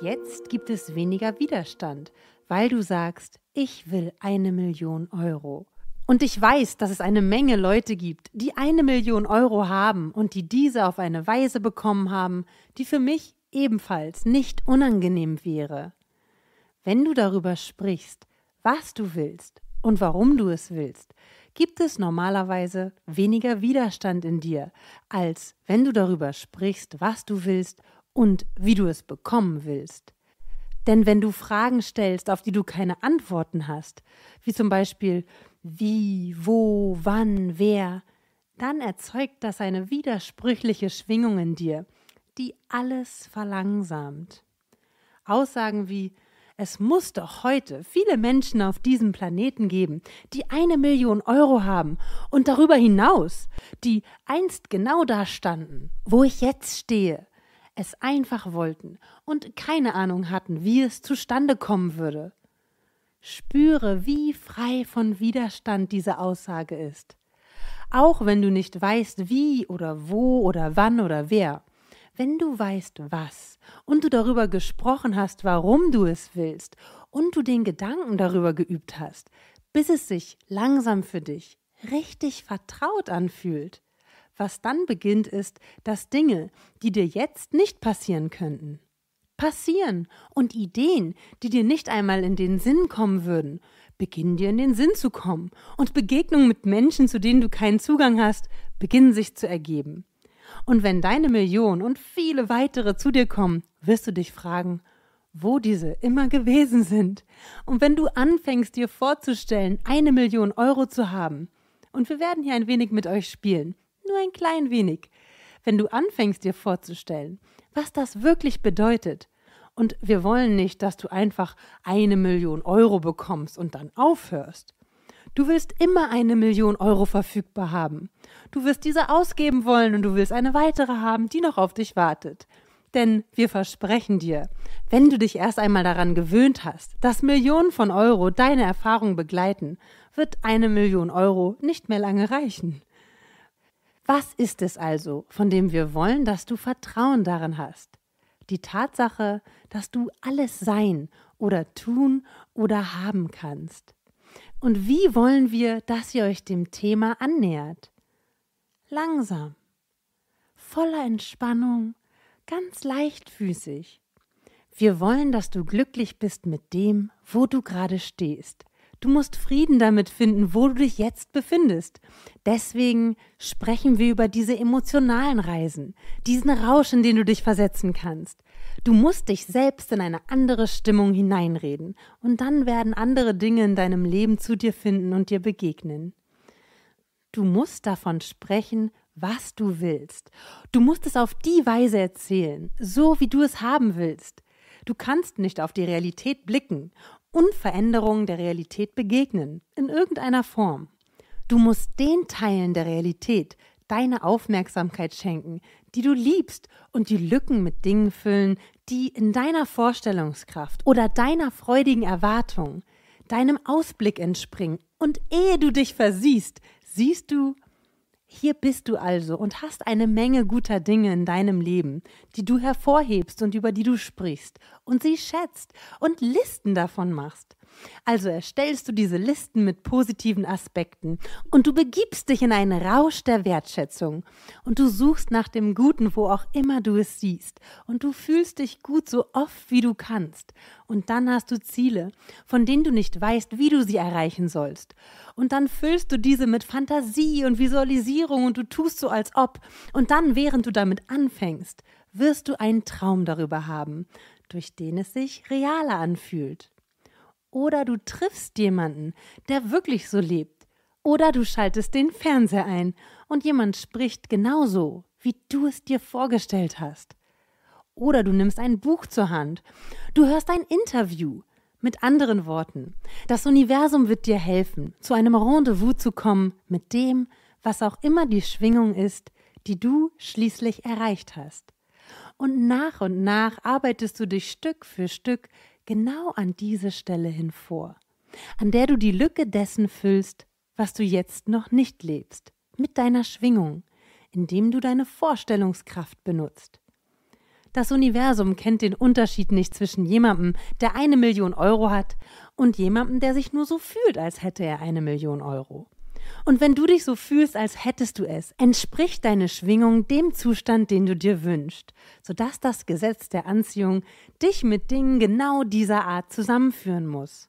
Jetzt gibt es weniger Widerstand, weil du sagst, ich will eine Million Euro. Und ich weiß, dass es eine Menge Leute gibt, die eine Million Euro haben und die diese auf eine Weise bekommen haben, die für mich ebenfalls nicht unangenehm wäre. Wenn du darüber sprichst, was du willst und warum du es willst, gibt es normalerweise weniger Widerstand in dir, als wenn du darüber sprichst, was du willst und wie du es bekommen willst. Denn wenn du Fragen stellst, auf die du keine Antworten hast, wie zum Beispiel wie, wo, wann, wer, dann erzeugt das eine widersprüchliche Schwingung in dir, die alles verlangsamt. Aussagen wie es muss doch heute viele Menschen auf diesem Planeten geben, die eine Million Euro haben und darüber hinaus, die einst genau da standen, wo ich jetzt stehe, es einfach wollten und keine Ahnung hatten, wie es zustande kommen würde. Spüre, wie frei von Widerstand diese Aussage ist. Auch wenn du nicht weißt, wie oder wo oder wann oder wer. Wenn du weißt, was und du darüber gesprochen hast, warum du es willst und du den Gedanken darüber geübt hast, bis es sich langsam für dich richtig vertraut anfühlt, was dann beginnt ist, dass Dinge, die dir jetzt nicht passieren könnten, passieren und Ideen, die dir nicht einmal in den Sinn kommen würden, beginnen dir in den Sinn zu kommen und Begegnungen mit Menschen, zu denen du keinen Zugang hast, beginnen sich zu ergeben. Und wenn deine Million und viele weitere zu dir kommen, wirst du dich fragen, wo diese immer gewesen sind. Und wenn du anfängst, dir vorzustellen, eine Million Euro zu haben, und wir werden hier ein wenig mit euch spielen, nur ein klein wenig, wenn du anfängst, dir vorzustellen, was das wirklich bedeutet, und wir wollen nicht, dass du einfach eine Million Euro bekommst und dann aufhörst. Du willst immer eine Million Euro verfügbar haben. Du wirst diese ausgeben wollen und du willst eine weitere haben, die noch auf dich wartet. Denn wir versprechen dir, wenn du dich erst einmal daran gewöhnt hast, dass Millionen von Euro deine Erfahrung begleiten, wird eine Million Euro nicht mehr lange reichen. Was ist es also, von dem wir wollen, dass du Vertrauen darin hast? Die Tatsache, dass du alles sein oder tun oder haben kannst. Und wie wollen wir, dass ihr euch dem Thema annähert? Langsam, voller Entspannung, ganz leichtfüßig. Wir wollen, dass du glücklich bist mit dem, wo du gerade stehst. Du musst Frieden damit finden, wo du dich jetzt befindest. Deswegen sprechen wir über diese emotionalen Reisen, diesen Rausch, in den du dich versetzen kannst. Du musst dich selbst in eine andere Stimmung hineinreden, und dann werden andere Dinge in deinem Leben zu dir finden und dir begegnen. Du musst davon sprechen, was du willst. Du musst es auf die Weise erzählen, so wie du es haben willst. Du kannst nicht auf die Realität blicken und Veränderungen der Realität begegnen, in irgendeiner Form. Du musst den Teilen der Realität deine Aufmerksamkeit schenken, die du liebst und die Lücken mit Dingen füllen, die in deiner Vorstellungskraft oder deiner freudigen Erwartung, deinem Ausblick entspringen. Und ehe du dich versiehst, siehst du, hier bist du also und hast eine Menge guter Dinge in deinem Leben, die du hervorhebst und über die du sprichst und sie schätzt und Listen davon machst. Also erstellst du diese Listen mit positiven Aspekten und du begibst dich in einen Rausch der Wertschätzung und du suchst nach dem Guten, wo auch immer du es siehst und du fühlst dich gut so oft wie du kannst und dann hast du Ziele, von denen du nicht weißt, wie du sie erreichen sollst und dann füllst du diese mit Fantasie und Visualisierung und du tust so als ob und dann während du damit anfängst, wirst du einen Traum darüber haben, durch den es sich realer anfühlt. Oder du triffst jemanden, der wirklich so lebt. Oder du schaltest den Fernseher ein und jemand spricht genauso, wie du es dir vorgestellt hast. Oder du nimmst ein Buch zur Hand. Du hörst ein Interview. Mit anderen Worten, das Universum wird dir helfen, zu einem Rendezvous zu kommen mit dem, was auch immer die Schwingung ist, die du schließlich erreicht hast. Und nach und nach arbeitest du dich Stück für Stück genau an diese Stelle hin vor, an der du die Lücke dessen füllst, was du jetzt noch nicht lebst, mit deiner Schwingung, indem du deine Vorstellungskraft benutzt. Das Universum kennt den Unterschied nicht zwischen jemandem, der eine Million Euro hat, und jemandem, der sich nur so fühlt, als hätte er eine Million Euro. Und wenn du dich so fühlst, als hättest du es, entspricht deine Schwingung dem Zustand, den du dir wünschst, sodass das Gesetz der Anziehung dich mit Dingen genau dieser Art zusammenführen muss.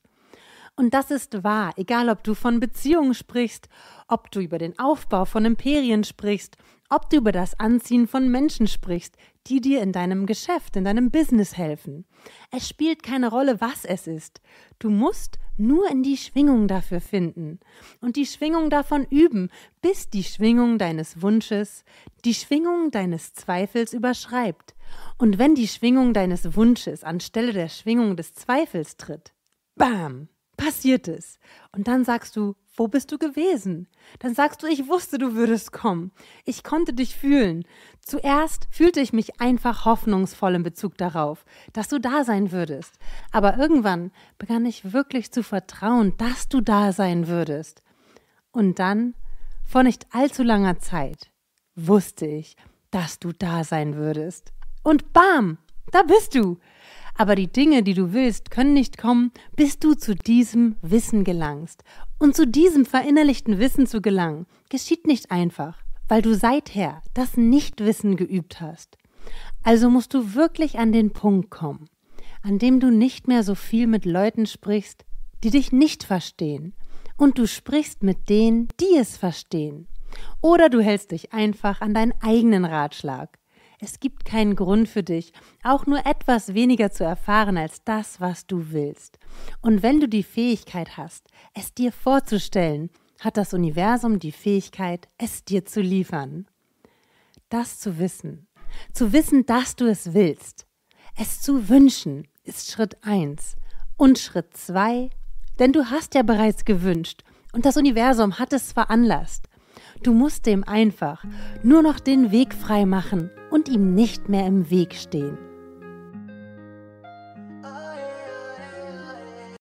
Und das ist wahr, egal ob du von Beziehungen sprichst, ob du über den Aufbau von Imperien sprichst ob du über das Anziehen von Menschen sprichst, die dir in deinem Geschäft, in deinem Business helfen. Es spielt keine Rolle, was es ist. Du musst nur in die Schwingung dafür finden und die Schwingung davon üben, bis die Schwingung deines Wunsches die Schwingung deines Zweifels überschreibt. Und wenn die Schwingung deines Wunsches anstelle der Schwingung des Zweifels tritt, bam, passiert es. Und dann sagst du, wo bist du gewesen? Dann sagst du, ich wusste, du würdest kommen. Ich konnte dich fühlen. Zuerst fühlte ich mich einfach hoffnungsvoll in Bezug darauf, dass du da sein würdest. Aber irgendwann begann ich wirklich zu vertrauen, dass du da sein würdest. Und dann, vor nicht allzu langer Zeit, wusste ich, dass du da sein würdest. Und bam, da bist du. Aber die Dinge, die du willst, können nicht kommen, bis du zu diesem Wissen gelangst. Und zu diesem verinnerlichten Wissen zu gelangen, geschieht nicht einfach, weil du seither das Nichtwissen geübt hast. Also musst du wirklich an den Punkt kommen, an dem du nicht mehr so viel mit Leuten sprichst, die dich nicht verstehen. Und du sprichst mit denen, die es verstehen. Oder du hältst dich einfach an deinen eigenen Ratschlag. Es gibt keinen Grund für dich, auch nur etwas weniger zu erfahren als das, was du willst. Und wenn du die Fähigkeit hast, es dir vorzustellen, hat das Universum die Fähigkeit, es dir zu liefern. Das zu wissen, zu wissen, dass du es willst, es zu wünschen, ist Schritt 1 und Schritt 2, denn du hast ja bereits gewünscht und das Universum hat es veranlasst. Du musst dem einfach nur noch den Weg frei machen und ihm nicht mehr im Weg stehen.